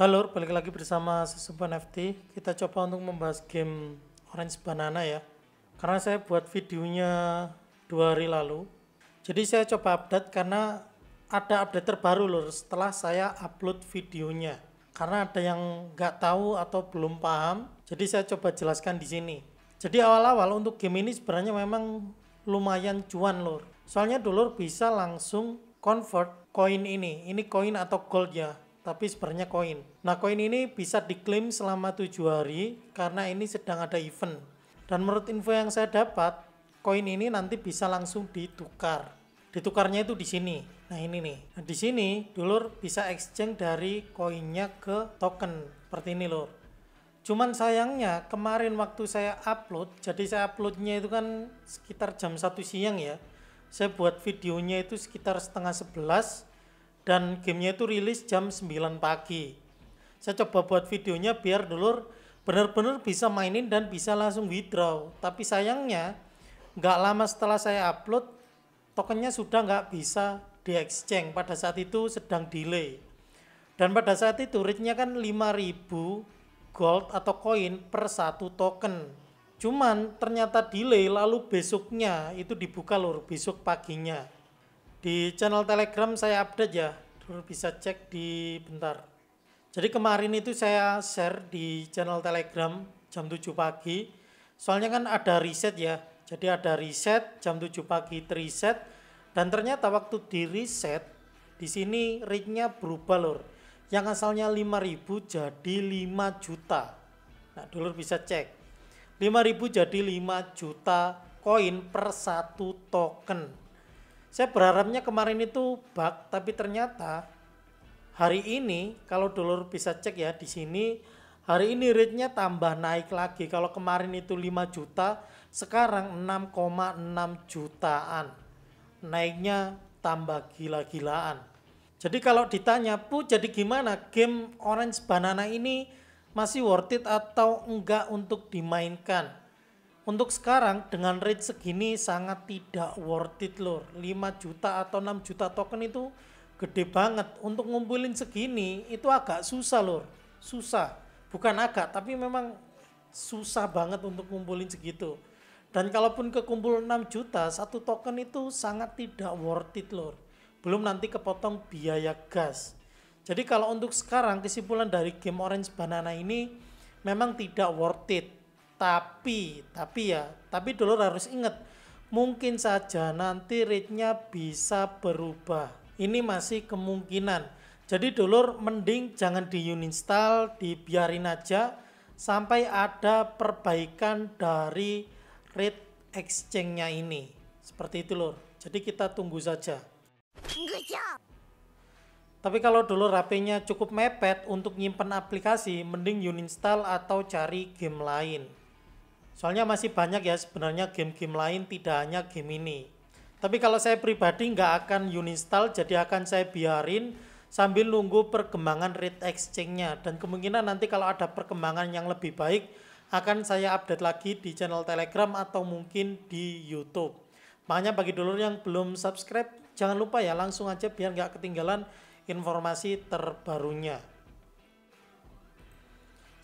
Halo, balik lagi bersama Sesuban FT. Kita coba untuk membahas game Orange Banana ya. Karena saya buat videonya dua hari lalu. Jadi saya coba update karena ada update terbaru lho. setelah saya upload videonya. Karena ada yang nggak tahu atau belum paham, jadi saya coba jelaskan di sini. Jadi awal-awal untuk game ini sebenarnya memang lumayan cuan lur. Soalnya dulur bisa langsung convert koin ini. Ini koin atau gold ya tapi sebenarnya koin. Nah, koin ini bisa diklaim selama tujuh hari karena ini sedang ada event. Dan menurut info yang saya dapat, koin ini nanti bisa langsung ditukar. Ditukarnya itu di sini. Nah, ini nih. Nah, di sini dulur bisa exchange dari koinnya ke token. Seperti ini, lur. Cuman sayangnya kemarin waktu saya upload, jadi saya uploadnya itu kan sekitar jam satu siang ya. Saya buat videonya itu sekitar setengah sebelas dan gamenya itu rilis jam 9 pagi. Saya coba buat videonya biar dulur benar-benar bisa mainin dan bisa langsung withdraw. Tapi sayangnya nggak lama setelah saya upload tokennya sudah nggak bisa di exchange pada saat itu sedang delay. Dan pada saat itu rate-nya kan 5000 gold atau koin per satu token. Cuman ternyata delay lalu besoknya itu dibuka lur besok paginya di channel Telegram saya update ya, dulu bisa cek di bentar. Jadi kemarin itu saya share di channel Telegram jam 7 pagi. Soalnya kan ada riset ya. Jadi ada riset jam 7 pagi riset dan ternyata waktu di riset di sini rate-nya berubah lor. Yang asalnya 5000 jadi 5 juta. Nah, dulu bisa cek. 5000 jadi 5 juta koin per satu token saya berharapnya kemarin itu bug tapi ternyata hari ini kalau dulur bisa cek ya di sini hari ini rate-nya tambah naik lagi kalau kemarin itu 5 juta sekarang 6,6 jutaan naiknya tambah gila-gilaan jadi kalau ditanya Bu jadi gimana game Orange Banana ini masih worth it atau enggak untuk dimainkan untuk sekarang dengan rate segini sangat tidak worth it lor 5 juta atau 6 juta token itu gede banget untuk ngumpulin segini itu agak susah lor susah bukan agak tapi memang susah banget untuk ngumpulin segitu dan kalaupun kekumpul 6 juta satu token itu sangat tidak worth it lor belum nanti kepotong biaya gas jadi kalau untuk sekarang kesimpulan dari game Orange Banana ini memang tidak worth it tapi tapi ya tapi dulur harus inget, mungkin saja nanti rate-nya bisa berubah ini masih kemungkinan jadi dulur mending jangan di uninstall dibiarin aja sampai ada perbaikan dari rate exchange-nya ini seperti itu lor jadi kita tunggu saja tapi kalau dulu HP-nya cukup mepet untuk nyimpan aplikasi, mending uninstall atau cari game lain. Soalnya masih banyak ya sebenarnya game-game lain tidak hanya game ini. Tapi kalau saya pribadi nggak akan uninstall, jadi akan saya biarin sambil nunggu perkembangan rate exchange-nya. Dan kemungkinan nanti kalau ada perkembangan yang lebih baik, akan saya update lagi di channel Telegram atau mungkin di YouTube. Makanya bagi dulur yang belum subscribe, jangan lupa ya langsung aja biar nggak ketinggalan informasi terbarunya.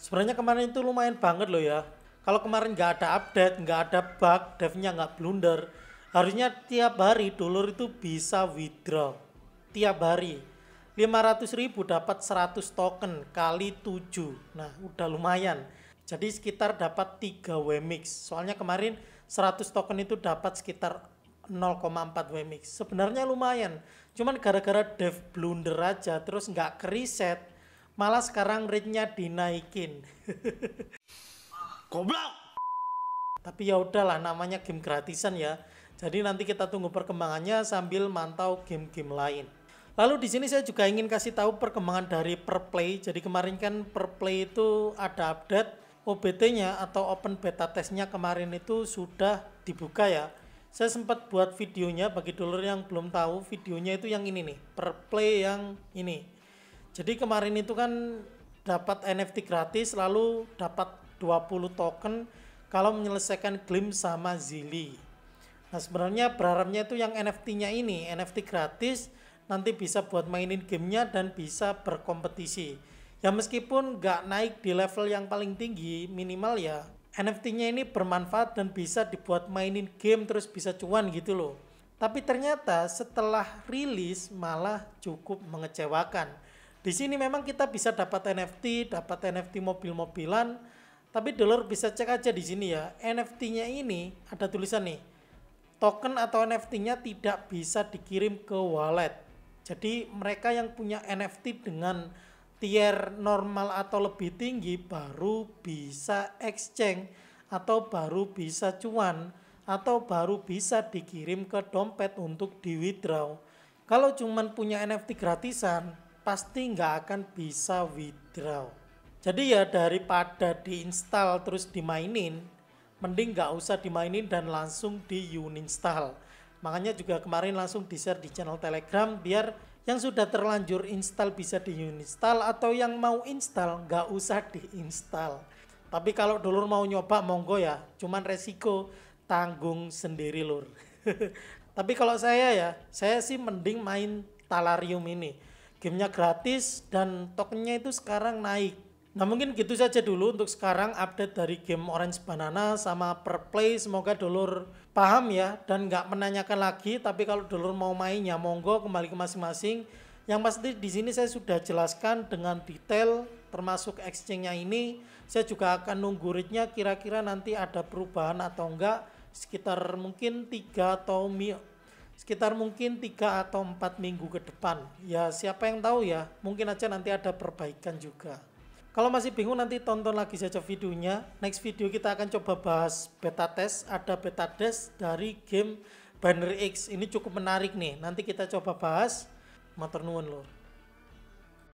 Sebenarnya kemarin itu lumayan banget loh ya, kalau kemarin nggak ada update, nggak ada bug, devnya nggak blunder, harusnya tiap hari dulur itu bisa withdraw tiap hari 500 ribu dapat 100 token kali 7 nah udah lumayan jadi sekitar dapat 3 WMIX soalnya kemarin 100 token itu dapat sekitar 0,4 WMIX sebenarnya lumayan cuman gara-gara dev blunder aja terus nggak keriset malah sekarang rate-nya dinaikin Goblok. Tapi ya udahlah namanya game gratisan ya. Jadi nanti kita tunggu perkembangannya sambil mantau game-game lain. Lalu di sini saya juga ingin kasih tahu perkembangan dari Perplay. Jadi kemarin kan Perplay itu ada update OBT-nya atau open beta testnya kemarin itu sudah dibuka ya. Saya sempat buat videonya bagi dulur yang belum tahu videonya itu yang ini nih, Perplay yang ini. Jadi kemarin itu kan dapat NFT gratis lalu dapat 20 token kalau menyelesaikan Glim sama Zili. Nah sebenarnya berharapnya itu yang NFT-nya ini, NFT gratis, nanti bisa buat mainin gamenya dan bisa berkompetisi. Ya meskipun nggak naik di level yang paling tinggi, minimal ya NFT-nya ini bermanfaat dan bisa dibuat mainin game terus bisa cuan gitu loh. Tapi ternyata setelah rilis malah cukup mengecewakan. Di sini memang kita bisa dapat NFT, dapat NFT mobil-mobilan, tapi dolar bisa cek aja di sini ya. NFT-nya ini ada tulisan nih. Token atau NFT-nya tidak bisa dikirim ke wallet. Jadi mereka yang punya NFT dengan tier normal atau lebih tinggi baru bisa exchange atau baru bisa cuan atau baru bisa dikirim ke dompet untuk di withdraw. Kalau cuman punya NFT gratisan, pasti nggak akan bisa withdraw. Jadi ya daripada diinstal terus dimainin, mending nggak usah dimainin dan langsung di uninstall. Makanya juga kemarin langsung di-share di channel Telegram biar yang sudah terlanjur install bisa di uninstall atau yang mau install nggak usah diinstal. Tapi kalau dulu mau nyoba monggo ya, cuman resiko tanggung sendiri lur. Tapi kalau saya ya, saya sih mending main Talarium ini. Gamenya gratis dan tokennya itu sekarang naik Nah mungkin gitu saja dulu untuk sekarang update dari game Orange Banana sama per play. Semoga dulur paham ya dan nggak menanyakan lagi. Tapi kalau dulur mau mainnya monggo kembali ke masing-masing. Yang pasti di sini saya sudah jelaskan dengan detail termasuk exchange-nya ini. Saya juga akan nunggu rate kira-kira nanti ada perubahan atau enggak sekitar mungkin tiga atau mi sekitar mungkin tiga atau empat minggu ke depan. Ya siapa yang tahu ya, mungkin aja nanti ada perbaikan juga. Kalau masih bingung nanti tonton lagi saja videonya. Next video kita akan coba bahas beta test. Ada beta test dari game Banner X. Ini cukup menarik nih. Nanti kita coba bahas. Matur nuwun lho.